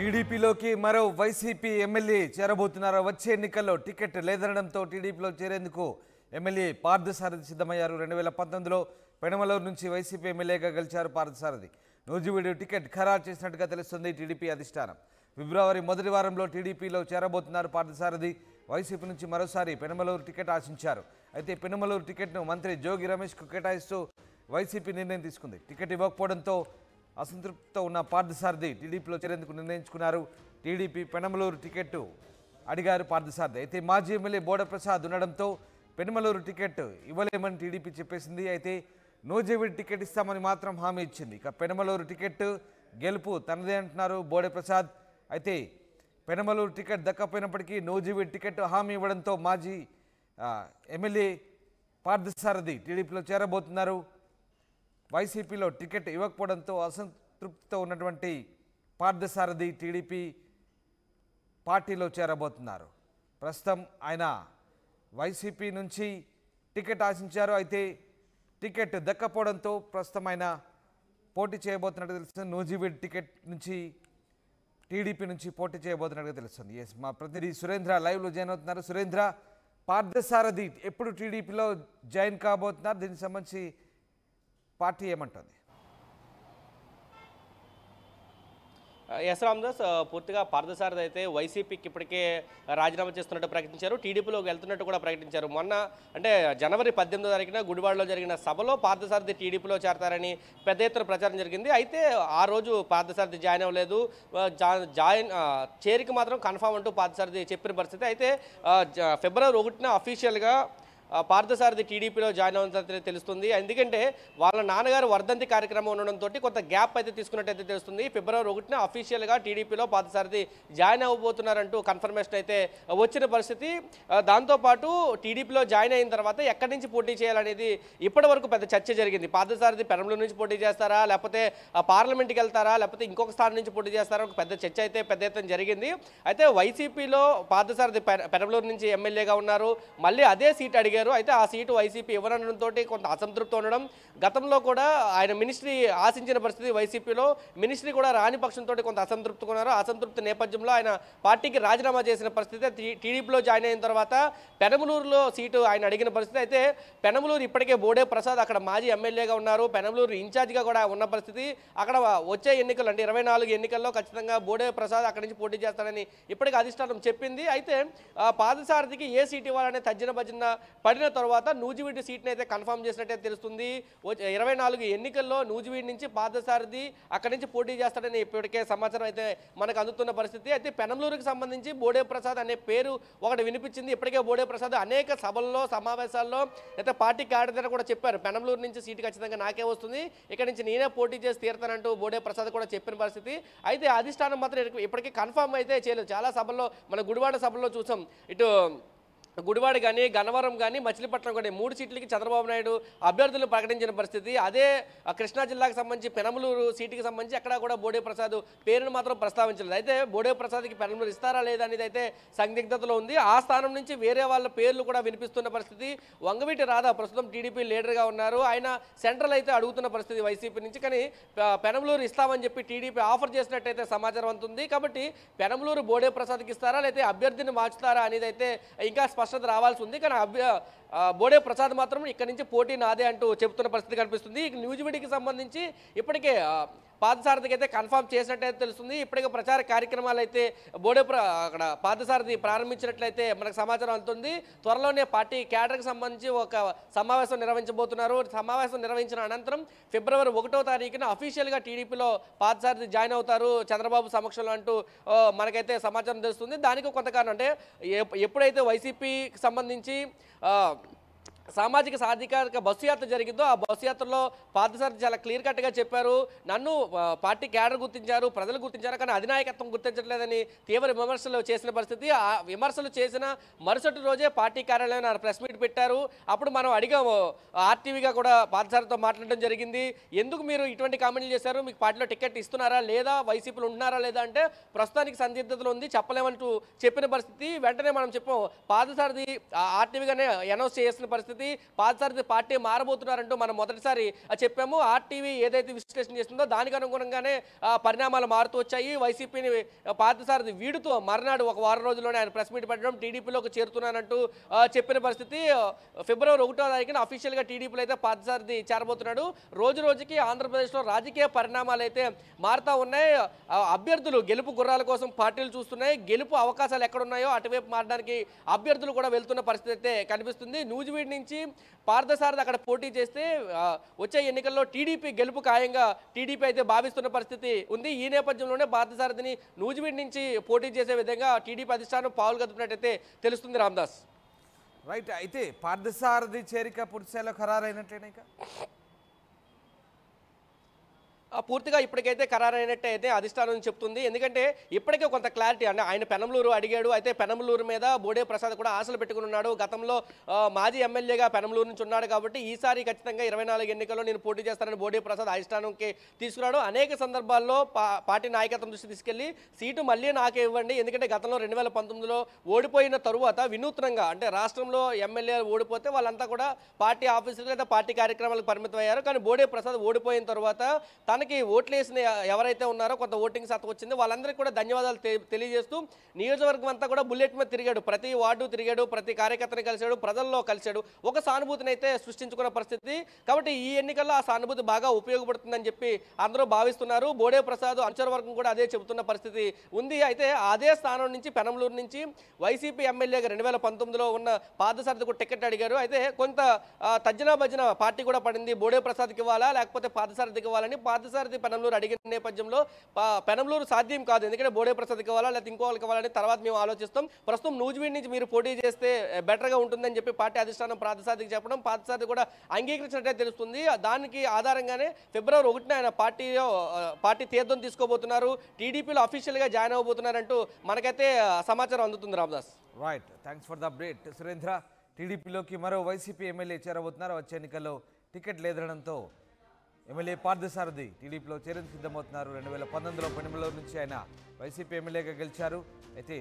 టీడీపీలోకి మరో YCP MLA చేరబోతున్నారు వచ్చే ఎన్నికల్లో టికెట్ లేదనడంతో టీడీపీలో చేరేందుకు ఎమ్మెల్యే పార్థసారథి సిద్ధమయ్యారు రెండు వేల పంతొమ్మిదిలో పెనమలూరు నుంచి వైసీపీ ఎమ్మెల్యేగా గెలిచారు పార్థసారథి నూజివీడు టికెట్ ఖరారు చేసినట్టుగా తెలుస్తుంది టీడీపీ అధిష్టానం ఫిబ్రవరి మొదటి వారంలో టీడీపీలో చేరబోతున్నారు పార్థసారథి వైసీపీ నుంచి మరోసారి పెనమలూరు టికెట్ ఆశించారు అయితే పెనమలూరు టికెట్ను మంత్రి జోగి రమేష్కు కేటాయిస్తూ వైసీపీ నిర్ణయం తీసుకుంది టికెట్ ఇవ్వకపోవడంతో అసంతృప్త ఉన్న పార్థసారథి టీడీపీలో చేరేందుకు నిర్ణయించుకున్నారు టీడీపీ పెనమలూరు టికెట్ అడిగారు పార్థసారథి అయితే మాజీ ఎమ్మెల్యే బోడప్రసాద్ ఉండడంతో పెనమలూరు టికెట్ ఇవ్వలేమని టీడీపీ చెప్పేసింది అయితే నోజేవిడ్ టికెట్ ఇస్తామని మాత్రం హామీ ఇచ్చింది ఇక పెనమలూరు టికెట్ గెలుపు తనదే అంటున్నారు బోడప్రసాద్ అయితే పెనమలూరు టికెట్ దక్కపోయినప్పటికీ నోజీవిడ్ టికెట్ హామీ ఇవ్వడంతో మాజీ ఎమ్మెల్యే పార్థసారథి టీడీపీలో చేరబోతున్నారు వైసీపీలో టికెట్ ఇవ్వకపోవడంతో అసంతృప్తితో ఉన్నటువంటి పార్థసారథి టీడీపీ పార్టీలో చేరబోతున్నారు ప్రస్తుతం ఆయన వైసీపీ నుంచి టికెట్ ఆశించారు అయితే టికెట్ దక్కపోవడంతో ప్రస్తుతం ఆయన పోటీ చేయబోతున్నట్టు తెలుస్తుంది నూజివీడ్ టికెట్ నుంచి టీడీపీ నుంచి పోటీ చేయబోతున్నట్టుగా తెలుస్తుంది ఎస్ మా ప్రతినిధి సురేంద్ర లైవ్లో జాయిన్ అవుతున్నారు సురేంద్ర పార్థసారథి ఎప్పుడు టీడీపీలో జాయిన్ కాబోతున్నారు దీనికి సంబంధించి పార్టీ ఏమంటుంది ఎస్ రామదాస్ పూర్తిగా పార్థసారథి అయితే వైసీపీకి ఇప్పటికే రాజీనామా చేస్తున్నట్టు ప్రకటించారు టీడీపీలోకి వెళ్తున్నట్టు కూడా ప్రకటించారు మొన్న అంటే జనవరి పద్దెనిమిదో తారీఖున గుడివాడలో జరిగిన సభలో పార్థసారథి టీడీపీలో చేరతారని పెద్ద ఎత్తున ప్రచారం జరిగింది అయితే ఆ రోజు పార్థసారథి జాయిన్ అవ్వలేదు జాయిన్ చేరిక మాత్రం కన్ఫామ్ అంటూ పార్థసారథి చెప్పిన పరిస్థితి అయితే ఫిబ్రవరి ఒకటిన అఫీషియల్గా పార్థసారథి టీడీపీలో జాయిన్ అవుతున్నట్టు తెలుస్తుంది ఎందుకంటే వాళ్ళ నాన్నగారు వర్ధంతి కార్యక్రమం ఉండడంతో కొంత గ్యాప్ అయితే తీసుకున్నట్టయితే తెలుస్తుంది ఫిబ్రవరి ఒకటిన అఫీషియల్గా టీడీపీలో పార్థసారథి జాయిన్ అవ్వబోతున్నారంటూ కన్ఫర్మేషన్ అయితే వచ్చిన పరిస్థితి దాంతోపాటు టీడీపీలో జాయిన్ అయిన తర్వాత ఎక్కడి నుంచి పోటీ చేయాలనేది ఇప్పటి వరకు పెద్ద చర్చ జరిగింది పార్థసారథి పెరంలో నుంచి పోటీ చేస్తారా లేకపోతే పార్లమెంట్కి వెళ్తారా లేకపోతే ఇంకొక స్థానం నుంచి పోటీ చేస్తారా ఒక పెద్ద చర్చ అయితే పెద్ద ఎత్తున జరిగింది అయితే వైసీపీలో పార్థసారథి పెరంలో నుంచి ఎమ్మెల్యేగా ఉన్నారు మళ్ళీ అదే సీట్ అడిగారు అయ్యారు అయితే ఆ సీటు వైసీపీ ఇవ్వనడంతో కొంత అసంతృప్తి ఉండడం గతంలో కూడా ఆయన మినిస్ట్రీ ఆశించిన పరిస్థితి వైసీపీలో మినిస్ట్రీ కూడా రాని పక్షంతో కొంత అసంతృప్తి ఉన్నారు అసంతృప్తి నేపథ్యంలో ఆయన పార్టీకి రాజీనామా చేసిన పరిస్థితి టీడీపీలో జాయిన్ అయిన తర్వాత పెనమలూరులో సీటు ఆయన అడిగిన పరిస్థితి అయితే పెనమలూరు ఇప్పటికే బోడే ప్రసాద్ అక్కడ మాజీ ఎమ్మెల్యేగా ఉన్నారు పెనమలూరు ఇన్ఛార్జ్గా కూడా ఉన్న పరిస్థితి అక్కడ వచ్చే ఎన్నికలు అంటే ఇరవై ఎన్నికల్లో ఖచ్చితంగా బోడే ప్రసాద్ అక్కడి నుంచి పోటీ చేస్తానని ఇప్పటికే అధిష్టానం చెప్పింది అయితే పాదసారథికి ఏ సీటు ఇవ్వాలనే తజ్జన భజన పడిన తర్వాత నూజివీడి సీట్ని అయితే కన్ఫామ్ చేసినట్టయితే తెలుస్తుంది ఇరవై నాలుగు ఎన్నికల్లో నూజివీడి నుంచి పాదసారథి అక్కడి నుంచి పోటీ చేస్తాడని ఇప్పటికే సమాచారం అయితే మనకు అందుతున్న పరిస్థితి అయితే పెనంలూరుకి సంబంధించి బోడే ప్రసాద్ అనే పేరు ఒకటి వినిపించింది ఇప్పటికే బోడే ప్రసాద్ అనేక సభల్లో సమావేశాల్లో అయితే పార్టీ కార్యదర్శి కూడా చెప్పారు పెనంలూరు నుంచి సీటు ఖచ్చితంగా నాకే వస్తుంది ఇక్కడ నుంచి నేనే పోటీ చేసి తీరుతానంటూ బోడే ప్రసాద్ కూడా చెప్పిన పరిస్థితి అయితే అధిష్టానం మాత్రం ఇప్పటికీ కన్ఫర్మ్ అయితే చేయలేదు చాలా సభల్లో మన గుడివాడ సభల్లో చూసాం ఇటు గుడివాడ కానీ గన్నవరం కానీ మచిలీపట్నం కానీ మూడు సీట్లకి చంద్రబాబు నాయుడు అభ్యర్థులు ప్రకటించిన పరిస్థితి అదే కృష్ణా జిల్లాకు సంబంధించి పెనమలూరు సీటుకి సంబంధించి అక్కడ కూడా బోడే ప్రసాద్ పేరును మాత్రం ప్రస్తావించలేదు అయితే బోడే ప్రసాద్కి పెనమలూరు ఇస్తారా లేదా అనేది అయితే సందిగ్ధతలో ఉంది ఆ స్థానం నుంచి వేరే వాళ్ళ పేర్లు కూడా వినిపిస్తున్న పరిస్థితి వంగవీటి రాధా ప్రస్తుతం టీడీపీ లీడర్గా ఉన్నారు ఆయన సెంట్రల్ అయితే అడుగుతున్న పరిస్థితి వైసీపీ నుంచి కానీ పెనమలూరు ఇస్తామని చెప్పి టీడీపీ ఆఫర్ చేసినట్టయితే సమాచారం అంతుంది కాబట్టి పెనమలూరు బోడే ప్రసాద్కి ఇస్తారా లేకపోతే అభ్యర్థిని మార్చుతారా అనేది అయితే ఇంకా స్పష్టత రావాల్సి ఉంది కానీ బోడే ప్రసాద్ మాత్రం ఇక్కడ నుంచి పోటీ నాదే అంటూ చెబుతున్న పరిస్థితి కనిపిస్తుంది మీడియాకి సంబంధించి ఇప్పటికే పాదసారథికి అయితే కన్ఫామ్ చేసినట్టయితే తెలుస్తుంది ఇప్పటికే ప్రచార కార్యక్రమాలు అయితే బోడే అక్కడ పాదసారథి ప్రారంభించినట్లయితే మనకు సమాచారం అందుతుంది త్వరలోనే పార్టీ కేటర్కి సంబంధించి ఒక సమావేశం నిర్వహించబోతున్నారు సమావేశం నిర్వహించిన అనంతరం ఫిబ్రవరి ఒకటో తారీఖున అఫీషియల్గా టీడీపీలో పాదసారథి జాయిన్ అవుతారు చంద్రబాబు సమక్షంలో అంటూ మనకైతే సమాచారం తెలుస్తుంది దానికి కొంత అంటే ఎప్పుడైతే వైసీపీకి సంబంధించి సామాజిక సాధికారిక బస్సు యాత్ర జరిగిందో ఆ బస్సు యాత్రలో పార్థసారథి చాలా క్లియర్ కట్గా చెప్పారు నన్ను పార్టీ క్యాడర్ గుర్తించారు ప్రజలు గుర్తించారు కానీ అధినాయకత్వం గుర్తించట్లేదని తీవ్ర విమర్శలు చేసిన పరిస్థితి ఆ విమర్శలు చేసిన మరుసటి రోజే పార్టీ కార్యాలయం ప్రెస్ మీట్ పెట్టారు అప్పుడు మనం అడిగాము ఆర్టీవీగా కూడా పార్థసారథితో మాట్లాడడం జరిగింది ఎందుకు మీరు ఇటువంటి కామెంట్లు చేశారు మీకు పార్టీలో టికెట్ ఇస్తున్నారా లేదా వైసీపీలు ఉంటున్నారా లేదా అంటే ప్రస్తుతానికి సందిగ్ధతలు ఉంది చెప్పలేమంటూ చెప్పిన పరిస్థితి వెంటనే మనం చెప్పాము పాదసారథి ఆర్టీవీగానే అనౌన్స్ చేసిన పరిస్థితి పరిస్థితి పాదసారి పార్టీ మారబోతున్నారంటూ మనం మొదటిసారి చెప్పాము ఆర్టీవీ ఏదైతే విశ్లేషణ చేస్తుందో దానికి అనుగుణంగానే పరిణామాలు మారుతూ వచ్చాయి వైసీపీని పార్థసారథి వీడుతో మర్నాడు ఒక వారం రోజుల్లోనే ఆయన ప్రెస్ మీట్ పెట్టడం టీడీపీలోకి చేరుతున్నానంటూ చెప్పిన పరిస్థితి ఫిబ్రవరి ఒకటో తారీఖున అఫీషియల్గా టీడీపీలో అయితే పార్థసారథి చేరబోతున్నాడు రోజు రోజుకి ఆంధ్రప్రదేశ్లో రాజకీయ పరిణామాలు అయితే మారుతూ ఉన్నాయి అభ్యర్థులు గెలుపు గుర్రాల కోసం పార్టీలు చూస్తున్నాయి గెలుపు అవకాశాలు ఎక్కడున్నాయో అటువైపు మారడానికి అభ్యర్థులు కూడా వెళ్తున్న పరిస్థితి అయితే కనిపిస్తుంది నూజివీడ్ నుంచి నుంచి పార్థసారథి అక్కడ పోటీ చేస్తే వచ్చే ఎన్నికల్లో టీడీపీ గెలుపు ఖాయంగా టీడీపీ అయితే భావిస్తున్న పరిస్థితి ఉంది ఈ నేపథ్యంలోనే పార్థసారథిని నూజివీడ్ నుంచి పోటీ చేసే విధంగా టీడీపీ అధిష్టానం పావులు కదుపునట్టయితే తెలుస్తుంది రామ్దాస్ రైట్ అయితే పార్థసారథి చేరిక పురుషాలో ఖరారైనట్లేనా ఇక పూర్తిగా ఇప్పటికైతే ఖరారైనట్టు అయితే అధిష్టానం చెప్తుంది ఎందుకంటే ఇప్పటికే కొంత క్లారిటీ అంటే ఆయన పెనమలూరు అడిగాడు అయితే పెనమలూరు మీద బోడే ప్రసాద్ కూడా ఆశలు పెట్టుకుని ఉన్నాడు గతంలో మాజీ ఎమ్మెల్యేగా పెనమలూరు నుంచి ఉన్నాడు కాబట్టి ఈసారి ఖచ్చితంగా ఇరవై ఎన్నికల్లో నేను పోటీ చేస్తానని బోడే ప్రసాద్ అధిష్టానంకి తీసుకున్నాడు అనేక సందర్భాల్లో పార్టీ నాయకత్వం దృష్టి తీసుకెళ్లి సీటు మళ్ళీ నాకే ఇవ్వండి ఎందుకంటే గతంలో రెండు వేల పంతొమ్మిదిలో ఓడిపోయిన తరువాత వినూత్నంగా అంటే రాష్ట్రంలో ఎమ్మెల్యే ఓడిపోతే వాళ్ళంతా కూడా పార్టీ ఆఫీసులు లేదా పార్టీ కార్యక్రమాలకు పరిమితం అయ్యారు కానీ బోడే ప్రసాద్ ఓడిపోయిన తర్వాత తన మనకి ఓట్లు వేసిన ఎవరైతే ఉన్నారో కొంత ఓటింగ్ శాతం వచ్చింది వాళ్ళందరికీ కూడా ధన్యవాదాలు తెలియజేస్తూ నియోజకవర్గం అంతా కూడా బుల్లెట్ మీద తిరిగాడు ప్రతి వార్డు తిరిగాడు ప్రతి కార్యకర్తని కలిశాడు ప్రజల్లో కలిశాడు ఒక సానుభూతిని అయితే సృష్టించుకున్న పరిస్థితి కాబట్టి ఈ ఎన్నికల్లో ఆ సానుభూతి బాగా ఉపయోగపడుతుందని చెప్పి అందరూ భావిస్తున్నారు బోడే ప్రసాద్ అంచరవర్గం కూడా అదే చెబుతున్న పరిస్థితి ఉంది అయితే అదే స్థానం నుంచి పెనమలూరు నుంచి వైసీపీ ఎమ్మెల్యేగా రెండు వేల పంతొమ్మిదిలో ఉన్న పాదసారథికు టికెట్ అడిగారు అయితే కొంత తజ్జన భజన పార్టీ కూడా పడింది బోడే ప్రసాద్కి ఇవ్వాలా లేకపోతే పాదసారథికి ఇవ్వాలని పాద పార్థసారథి పెనంలూరు అడిగిన నేపథ్యంలో పెనంలూరు సాధ్యం కాదు ఎందుకంటే బోడే ప్రసాద్ కావాలా లేకపోతే ఇంకో వాళ్ళు కావాలని తర్వాత మేము ఆలోచిస్తాం ప్రస్తుతం నూజివీడ్ నుంచి మీరు పోటీ చేస్తే బెటర్గా ఉంటుందని చెప్పి పార్టీ అధిష్టానం పార్థసారథికి చెప్పడం పార్థసారథి కూడా అంగీకరించినట్టే తెలుస్తుంది దానికి ఆధారంగానే ఫిబ్రవరి ఒకటిన ఆయన పార్టీలో పార్టీ తీర్థం తీసుకోబోతున్నారు టీడీపీలో అఫీషియల్గా జాయిన్ అవ్వబోతున్నారంటూ మనకైతే సమాచారం అందుతుంది Ramdas right thanks for the update Surendra టీడీపీలోకి మరో వైసీపీ ఎమ్మెల్యే చేరబోతున్నారు వచ్చే ఎన్నికల్లో టికెట్ లేదనడంతో ఎమ్మెల్యే పార్థసారథి టీడీపీలో చేరేందుకు సిద్ధమవుతున్నారు రెండు వేల పంతొమ్మిదిలో పన్నెండులో నుంచి ఆయన వైసీపీ ఎమ్మెల్యేగా గెలిచారు అయితే